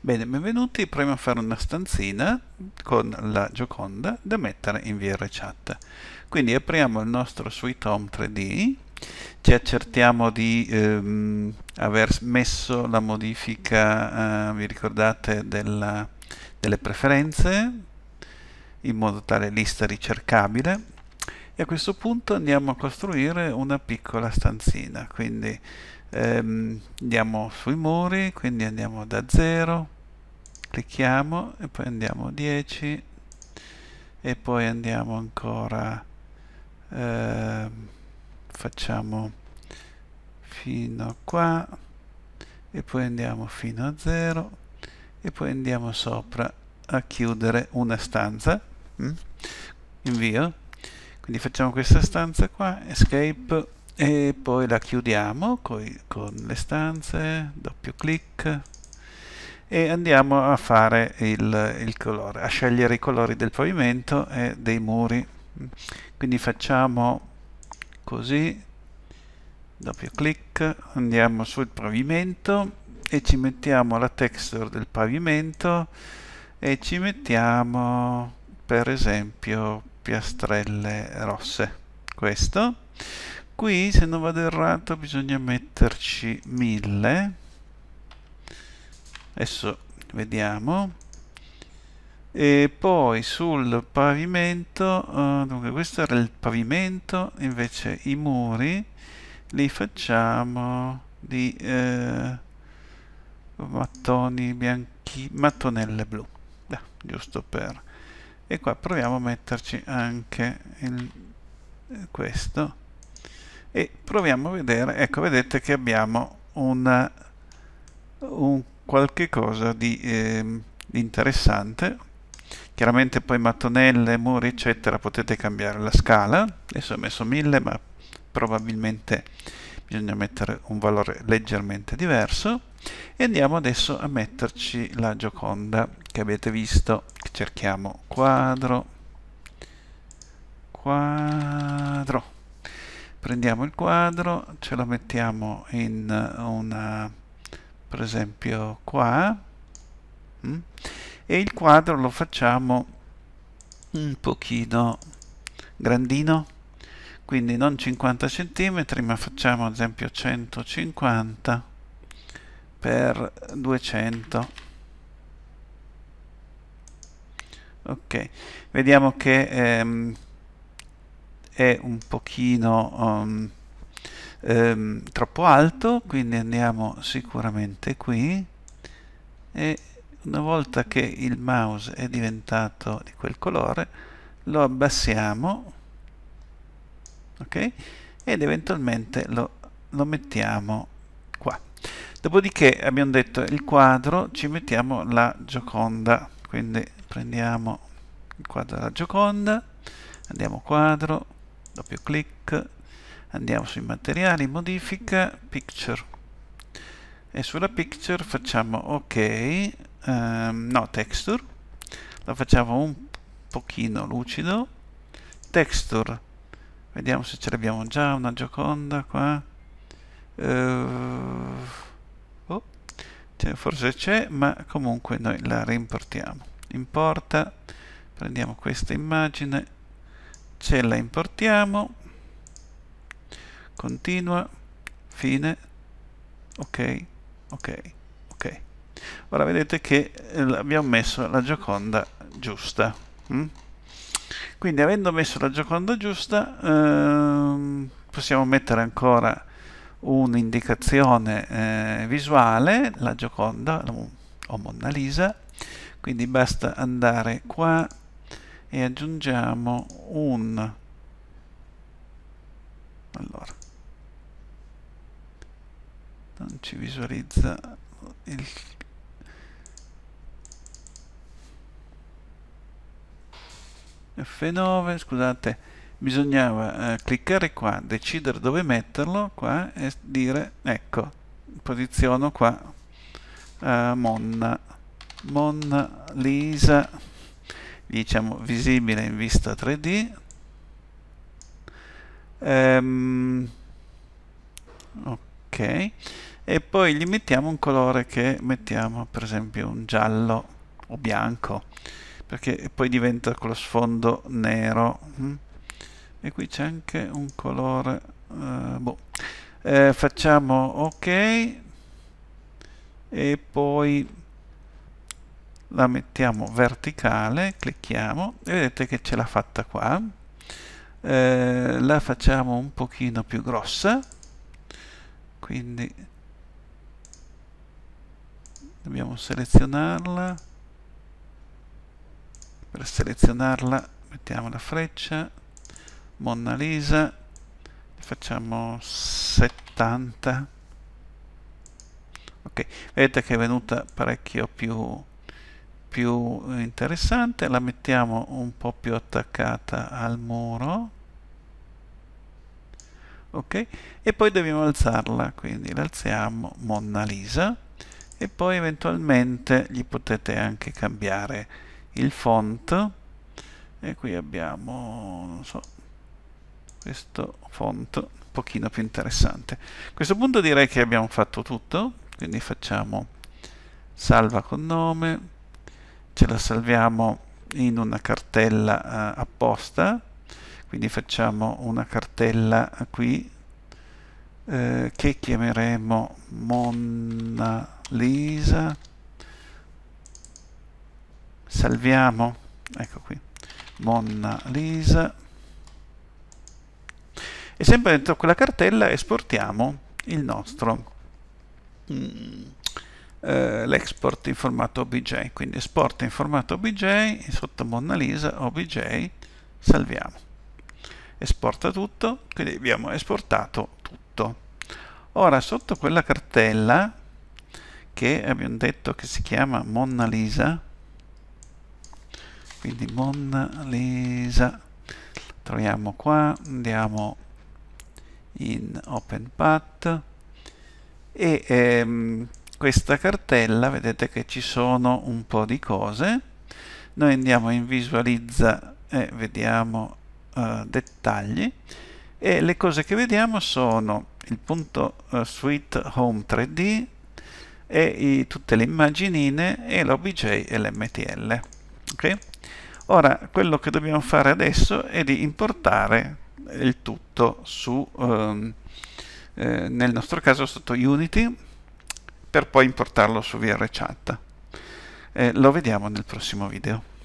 Bene, benvenuti, proviamo a fare una stanzina con la Gioconda da mettere in VR chat. Quindi apriamo il nostro Sweet Home 3D, ci accertiamo di ehm, aver messo la modifica, eh, vi ricordate, della, delle preferenze, in modo tale lista ricercabile, e a questo punto andiamo a costruire una piccola stanzina, quindi ehm, andiamo sui muri quindi andiamo da 0 clicchiamo e poi andiamo 10 e poi andiamo ancora ehm, facciamo fino a qua e poi andiamo fino a 0 e poi andiamo sopra a chiudere una stanza mm? invio quindi facciamo questa stanza qua escape e poi la chiudiamo coi, con le stanze, doppio clic e andiamo a fare il, il colore, a scegliere i colori del pavimento e dei muri. Quindi facciamo così, doppio clic, andiamo sul pavimento e ci mettiamo la texture del pavimento e ci mettiamo per esempio piastrelle rosse questo qui se non vado errato bisogna metterci 1000 adesso vediamo e poi sul pavimento uh, dunque questo era il pavimento invece i muri li facciamo di eh, mattoni bianchi mattonelle blu ah, giusto per e qua proviamo a metterci anche il, eh, questo e proviamo a vedere, ecco vedete che abbiamo una, un qualche cosa di eh, interessante chiaramente poi mattonelle, muri eccetera potete cambiare la scala adesso ho messo 1000 ma probabilmente bisogna mettere un valore leggermente diverso e andiamo adesso a metterci la gioconda che avete visto cerchiamo quadro quadro prendiamo il quadro ce lo mettiamo in eh, una per esempio qua mm, e il quadro lo facciamo un pochino grandino quindi non 50 cm ma facciamo ad esempio 150 per 200 ok vediamo che ehm, è un pochino um, um, troppo alto, quindi andiamo sicuramente qui e una volta che il mouse è diventato di quel colore lo abbassiamo ok? ed eventualmente lo, lo mettiamo qua. Dopodiché abbiamo detto il quadro, ci mettiamo la gioconda, quindi prendiamo il quadro della gioconda, andiamo quadro, doppio clic andiamo sui materiali modifica picture e sulla picture facciamo ok um, no texture la facciamo un pochino lucido texture vediamo se ce l'abbiamo già una gioconda qua uh, oh, cioè forse c'è ma comunque noi la rimportiamo importa prendiamo questa immagine ce la importiamo continua fine ok ok ok ora vedete che eh, abbiamo messo la gioconda giusta mm? quindi avendo messo la gioconda giusta ehm, possiamo mettere ancora un'indicazione eh, visuale la gioconda o Monna Lisa quindi basta andare qua e aggiungiamo un allora non ci visualizza il F9 scusate bisognava eh, cliccare qua decidere dove metterlo qua e dire ecco posiziono qua eh, Monna Monna Lisa diciamo visibile in vista 3D ehm, ok e poi gli mettiamo un colore che mettiamo per esempio un giallo o bianco perché poi diventa con lo sfondo nero mm. e qui c'è anche un colore eh, boh. eh, facciamo ok e poi la mettiamo verticale, clicchiamo e vedete che ce l'ha fatta qua. Eh, la facciamo un pochino più grossa, quindi dobbiamo selezionarla. Per selezionarla mettiamo la freccia, Mona Lisa, facciamo 70. Ok, vedete che è venuta parecchio più più interessante la mettiamo un po' più attaccata al muro ok e poi dobbiamo alzarla quindi l'alziamo Mona Lisa e poi eventualmente gli potete anche cambiare il font e qui abbiamo non so questo font un pochino più interessante a questo punto direi che abbiamo fatto tutto quindi facciamo salva con nome ce la salviamo in una cartella eh, apposta quindi facciamo una cartella qui eh, che chiameremo Mona Lisa salviamo ecco qui Mona Lisa e sempre dentro quella cartella esportiamo il nostro mm, eh, l'export in formato OBJ, quindi esporta in formato OBJ, sotto Mona Lisa OBJ, salviamo. Esporta tutto, quindi abbiamo esportato tutto. Ora sotto quella cartella che abbiamo detto che si chiama Mona Lisa, quindi Mona Lisa, troviamo qua, andiamo in OpenPath e ehm, questa cartella vedete che ci sono un po' di cose noi andiamo in visualizza e vediamo eh, dettagli e le cose che vediamo sono il punto eh, suite home 3D e i, tutte le immaginine e l'obj e l'mtl okay? ora quello che dobbiamo fare adesso è di importare il tutto su ehm, eh, nel nostro caso sotto unity per poi importarlo su VRChat. Eh, lo vediamo nel prossimo video.